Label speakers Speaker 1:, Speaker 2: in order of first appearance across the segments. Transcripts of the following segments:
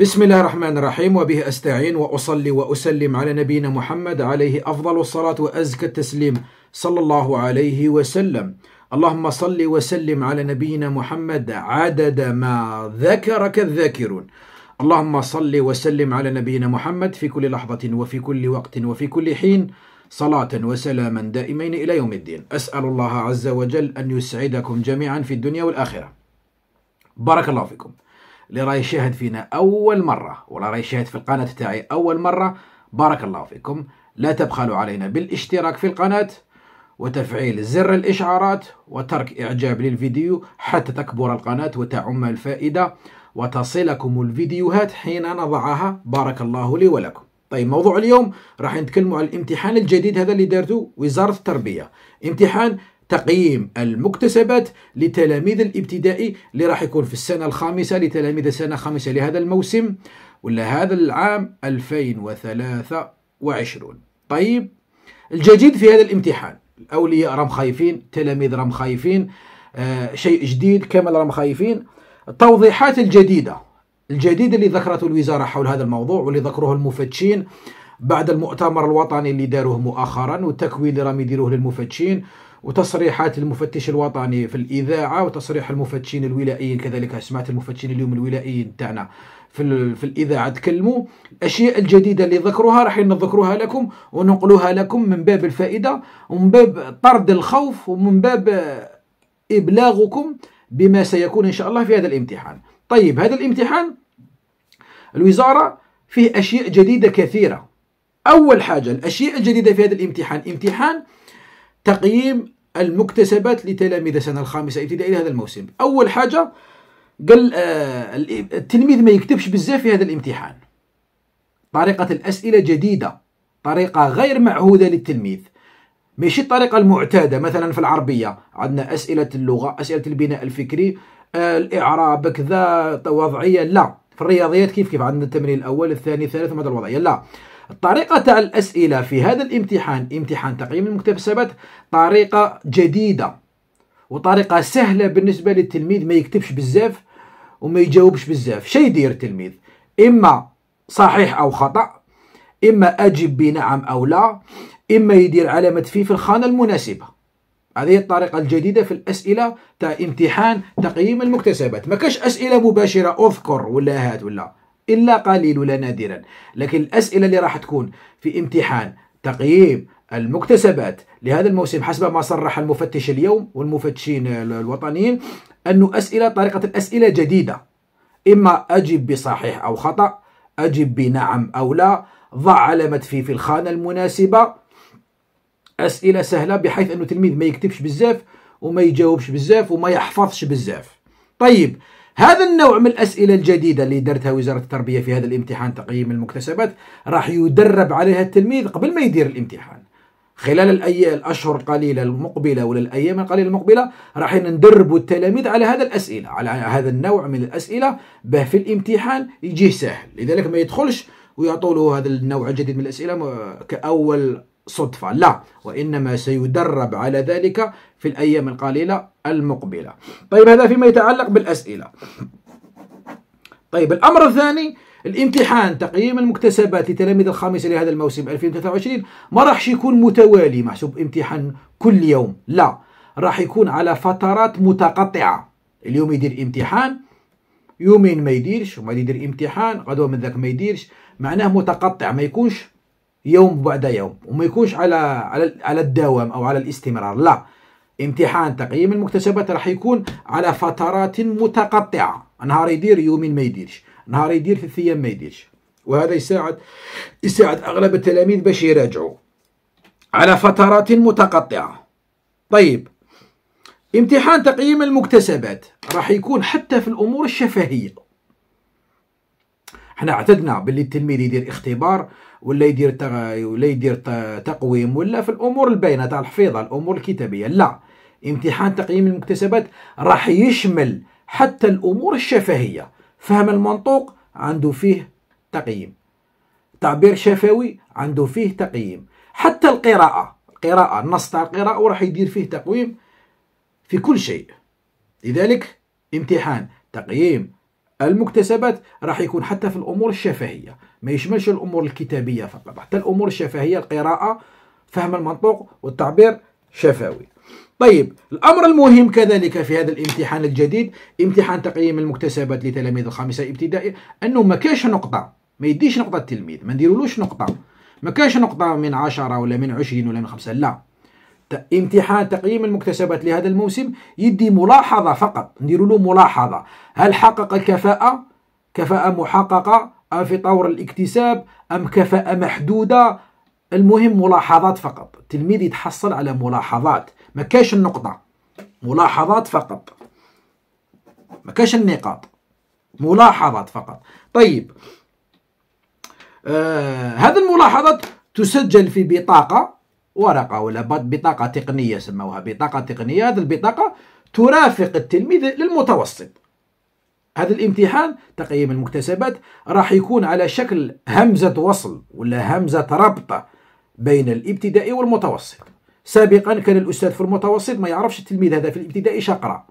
Speaker 1: بسم الله الرحمن الرحيم وبه استعين واصلي واسلم على نبينا محمد عليه افضل الصلاه وازكى التسليم صلى الله عليه وسلم. اللهم صل وسلم على نبينا محمد عدد ما ذكرك الذاكرون. اللهم صل وسلم على نبينا محمد في كل لحظه وفي كل وقت وفي كل حين صلاه وسلاما دائمين الى يوم الدين. اسال الله عز وجل ان يسعدكم جميعا في الدنيا والاخره. بارك الله فيكم. اللي راه يشاهد فينا اول مره ولا راه يشاهد في القناه تاعي اول مره بارك الله فيكم لا تبخلوا علينا بالاشتراك في القناه وتفعيل زر الاشعارات وترك اعجاب للفيديو حتى تكبر القناه وتعم الفائده وتصلكم الفيديوهات حين نضعها بارك الله لي ولكم طيب موضوع اليوم راح نتكلموا على الامتحان الجديد هذا اللي دارته وزاره التربيه امتحان تقييم المكتسبات لتلاميذ الابتدائي اللي راح يكون في السنة الخامسة لتلاميذ السنة الخامسة لهذا الموسم ولا هذا العام 2023 طيب الجديد في هذا الامتحان الأولياء راهم خايفين التلاميذ راهم خايفين آه شيء جديد كامل راهم خايفين التوضيحات الجديدة الجديدة اللي ذكرته الوزارة حول هذا الموضوع واللي ذكروه المفتشين بعد المؤتمر الوطني اللي داروه مؤخرا والتكوين اللي راهم يديروه للمفتشين وتصريحات المفتش الوطني في الإذاعة وتصريح المفتشين الولائيين كذلك سمعت المفتشين اليوم الولائيين تاعنا في, في الإذاعة تكلموا الأشياء الجديدة اللي ذكروها راح نذكروها لكم ونقلوها لكم من باب الفائدة ومن باب طرد الخوف ومن باب إبلاغكم بما سيكون إن شاء الله في هذا الامتحان طيب هذا الامتحان الوزارة فيه أشياء جديدة كثيرة أول حاجة الأشياء الجديدة في هذا الامتحان امتحان تقييم المكتسبات لتلاميذ السنة الخامسة ابتدائي لهذا الموسم أول حاجة قال آه، التلميذ ما يكتبش بزاف في هذا الامتحان طريقة الأسئلة جديدة طريقة غير معهودة للتلميذ ماشي الطريقة المعتادة مثلا في العربية عندنا أسئلة اللغة أسئلة البناء الفكري آه، الإعراب كذا وضعية لا في الرياضيات كيف كيف عندنا التمرين الأول الثاني الثالث ماذا الوضعية لا الطريقة تاع الأسئلة في هذا الامتحان امتحان تقييم المكتسبات طريقة جديدة وطريقة سهلة بالنسبة للتلميذ ما يكتبش بزاف وما يجاوبش بزاف شي يدير التلميذ إما صحيح أو خطأ إما أجب بنعم أو لا إما يدير علامة في في الخانة المناسبة هذه الطريقة الجديدة في الأسئلة تاع امتحان تقييم المكتسبات ما كاش أسئلة مباشرة أذكر ولا هات ولا إلا قليل ولا نادرا لكن الأسئلة اللي راح تكون في امتحان تقييم المكتسبات لهذا الموسم حسب ما صرح المفتش اليوم والمفتشين الوطنيين أنه أسئلة طريقة الأسئلة جديدة إما أجب بصحيح أو خطأ أجب بنعم أو لا ضع علامة في في الخانة المناسبة أسئلة سهلة بحيث أنه التلميذ ما يكتبش بزاف وما يجاوبش بزاف وما يحفظش بزاف طيب هذا النوع من الأسئلة الجديدة اللي درتها وزارة التربية في هذا الامتحان تقييم المكتسبات راح يدرب عليها التلميذ قبل ما يدير الامتحان خلال الايام الأشهر القليلة المقبلة ولا الأيام القليلة المقبلة راح ندربوا التلاميذ على هذا الأسئلة على هذا النوع من الأسئلة به في الامتحان يجيه سهل لذلك ما يدخلش ويعطوا له هذا النوع الجديد من الأسئلة كأول صدفة لا وإنما سيدرب على ذلك في الأيام القليلة المقبلة طيب هذا فيما يتعلق بالأسئلة طيب الأمر الثاني الامتحان تقييم المكتسبات لتلاميذ الخامسة لهذا الموسم 2023 ما راحش يكون متوالي محسوب امتحان كل يوم لا راح يكون على فترات متقطعة اليوم يدير امتحان يومين ما يديرش وما يدير امتحان غدوة من ذاك ما يديرش معناه متقطع ما يكونش يوم بعد يوم وما يكونش على على على الدوام او على الاستمرار لا امتحان تقييم المكتسبات راح يكون على فترات متقطعه نهار يدير يومين ما يديرش نهار يدير ثلاث ايام ما يديرش وهذا يساعد يساعد اغلب التلاميذ باش يراجعوا على فترات متقطعه طيب امتحان تقييم المكتسبات راح يكون حتى في الامور الشفهيه احنا اعتدنا باللي التلميذ يدير اختبار ولا يدير ولا يدير تقويم ولا في الامور الباينه تاع الحفيظه الامور الكتابيه لا امتحان تقييم المكتسبات راح يشمل حتى الأمور الشفهية فهم المنطوق عنده فيه تقييم تعبير شفوي عنده فيه تقييم حتى القراءة القراءة النص تاع القراءة راح يدير فيه تقويم في كل شيء لذلك امتحان تقييم المكتسبات راح يكون حتى في الامور الشفهيه ما يشملش الامور الكتابيه فقط حتى الامور الشفهيه القراءه فهم المنطوق والتعبير شفوي طيب الأمر المهم كذلك في هذا الامتحان الجديد امتحان تقييم المكتسبات لتلاميذ الخامسة ابتدائي أنه ما كاش نقطة ما يديش نقطة التلميذ ما نديرولوش نقطة ما كاش نقطة من عشرة ولا من عشرين ولا من خمسة لا امتحان تقييم المكتسبات لهذا الموسم يدي ملاحظة فقط نديرولو ملاحظة هل حقق كفاءة كفاءة محققة أم في طور الاكتساب أم كفاءة محدودة المهم ملاحظات فقط التلميذ يتحصل على ملاحظات ما كاش النقطة ملاحظات فقط ما كاش النقاط ملاحظات فقط طيب آه هذه الملاحظات تسجل في بطاقة ورقة ولا بطاقة تقنية سموها بطاقة تقنية هذه البطاقة ترافق التلميذ للمتوسط هذا الامتحان تقييم المكتسبات راح يكون على شكل همزة وصل ولا همزة ربط بين الابتدائي والمتوسط سابقا كان الأستاذ في المتوسط ما يعرفش التلميذ هذا في الابتدائي شقرا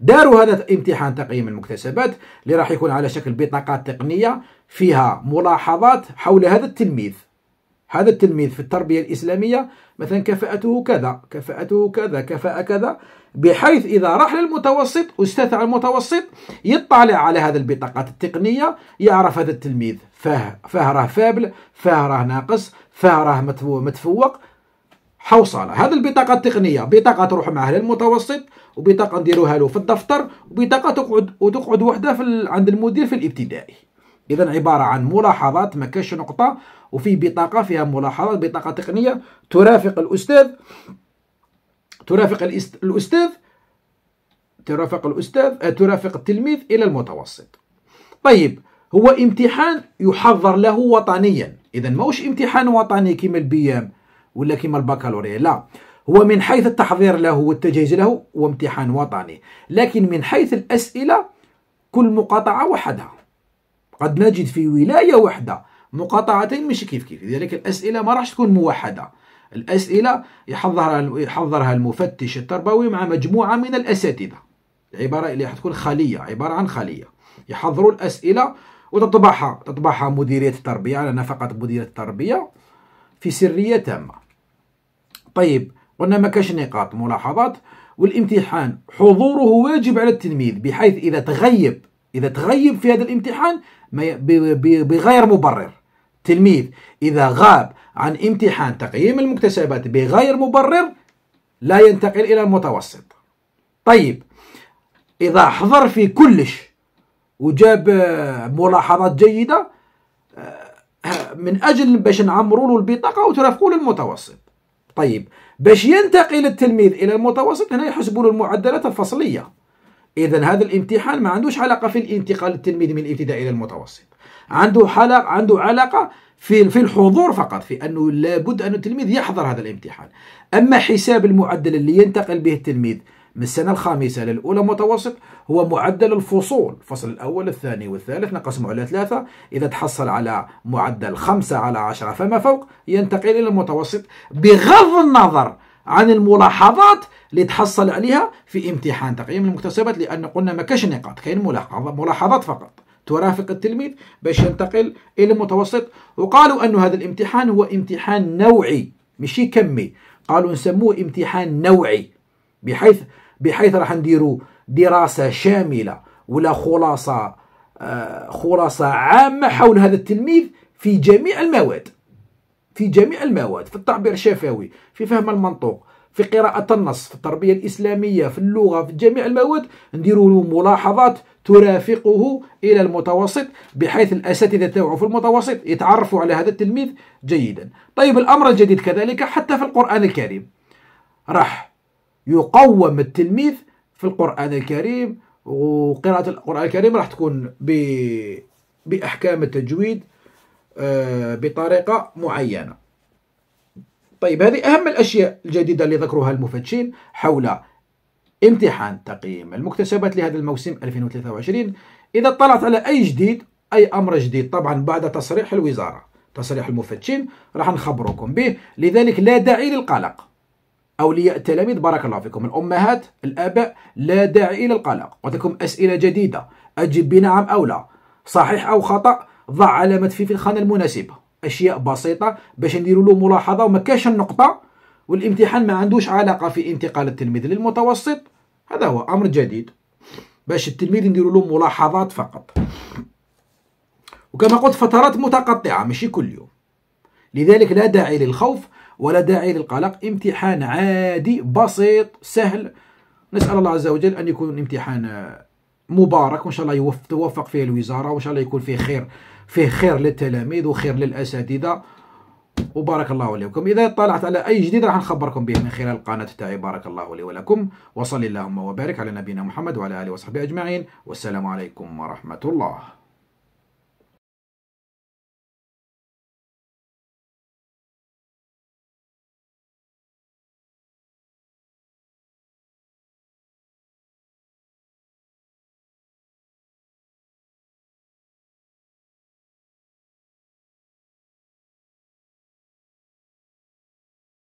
Speaker 1: داروا هذا امتحان تقييم المكتسبات اللي راح يكون على شكل بطاقات تقنية فيها ملاحظات حول هذا التلميذ هذا التلميذ في التربية الإسلامية مثلا كفاءته كذا كفاءته كذا كفاءة كذا بحيث إذا راح للمتوسط أستاذ على المتوسط يطلع على هذا البطاقات التقنية يعرف هذا التلميذ فاه فاه راه فابل فاه راه ناقص فاه راه متفوق حوصله هذه البطاقه التقنيه بطاقه تروح معها للمتوسط وبطاقه نديروها له في الدفتر وبطاقه تقعد وتقعد وحده في ال... عند المدير في الابتدائي اذا عباره عن ملاحظات ما كاش نقطه وفي بطاقه فيها ملاحظات بطاقه تقنيه ترافق الاستاذ ترافق الأست... الاستاذ ترافق الاستاذ آه، ترافق التلميذ الى المتوسط طيب هو امتحان يحضر له وطنيا اذا ماهوش امتحان وطني كيما البيام ولا كيما البكالوريا لا هو من حيث التحضير له والتجهيز له هو امتحان وطني لكن من حيث الأسئلة كل مقاطعة وحدها قد نجد في ولاية واحدة مقاطعتين مش كيف كيف لذلك الأسئلة ما راحش تكون موحدة الأسئلة يحضرها يحضرها المفتش التربوي مع مجموعة من الأساتذة عبارة اللي راح تكون خلية عبارة عن خلية يحضروا الأسئلة وتطبعها تطبعها مديرية التربية على نفقة مديرية التربية في سرية تامة طيب قلنا ما كاش نقاط ملاحظات والامتحان حضوره واجب على التلميذ بحيث إذا تغيب إذا تغيب في هذا الامتحان بغير مبرر التلميذ إذا غاب عن امتحان تقييم المكتسبات بغير مبرر لا ينتقل إلى المتوسط طيب إذا حضر في كلش وجاب آه، ملاحظات جيدة آه، من أجل باش نعمروا له البطاقة وترافقوا للمتوسط طيب باش ينتقل التلميذ الى المتوسط هنا يحسبوا له المعدلات الفصليه اذا هذا الامتحان ما عندوش علاقه في الانتقال التلميذ من الابتدائي الى المتوسط عنده حلق عنده علاقه في في الحضور فقط في انه لابد ان التلميذ يحضر هذا الامتحان اما حساب المعدل اللي ينتقل به التلميذ من السنة الخامسة للأولى متوسط هو معدل الفصول الفصل الأول الثاني والثالث نقسمه على ثلاثة إذا تحصل على معدل خمسة على عشرة فما فوق ينتقل إلى المتوسط بغض النظر عن الملاحظات اللي تحصل عليها في امتحان تقييم المكتسبات لأن قلنا ما كاش نقاط كاين ملاحظات فقط ترافق التلميذ باش ينتقل إلى المتوسط وقالوا أن هذا الامتحان هو امتحان نوعي مشي كمي قالوا نسموه امتحان نوعي بحيث بحيث راح نديروا دراسه شامله ولا خلاصه آه، خلاصه عامه حول هذا التلميذ في جميع المواد في جميع المواد في التعبير الشفوي في فهم المنطوق في قراءة النص في التربية الإسلامية في اللغة في جميع المواد نديروا ملاحظات ترافقه إلى المتوسط بحيث الأساتذة تاعو في المتوسط يتعرفوا على هذا التلميذ جيدا طيب الأمر الجديد كذلك حتى في القرآن الكريم راح يقوم التلميذ في القرآن الكريم وقراءة القرآن الكريم راح تكون بأحكام التجويد آه، بطريقة معينة طيب هذه أهم الأشياء الجديدة اللي ذكروها المفتشين حول امتحان تقييم المكتسبات لهذا الموسم 2023 إذا اطلعت على أي جديد أي أمر جديد طبعا بعد تصريح الوزارة تصريح المفتشين راح نخبركم به لذلك لا داعي للقلق أولياء التلاميذ بارك الله فيكم الأمهات الآباء لا داعي إلى القلق لكم أسئلة جديدة أجب بنعم أو لا صحيح أو خطأ ضع علامة في في الخانة المناسبة أشياء بسيطة باش نديروا له ملاحظة وما كاش النقطة والامتحان ما عندوش علاقة في انتقال التلميذ للمتوسط هذا هو أمر جديد باش التلميذ نديروا له ملاحظات فقط وكما قلت فترات متقطعة ماشي كل يوم لذلك لا داعي للخوف ولا داعي للقلق امتحان عادي بسيط سهل نسال الله عز وجل ان يكون امتحان مبارك وان شاء الله توفق فيه الوزاره وان شاء الله يكون فيه خير فيه خير للتلاميذ وخير للاساتذه وبارك الله لي ولكم اذا اطلعت على اي جديد راح نخبركم به من خلال القناه تاعي بارك الله لي ولكم وصلي اللهم وبارك على نبينا محمد وعلى اله وصحبه اجمعين والسلام عليكم ورحمه الله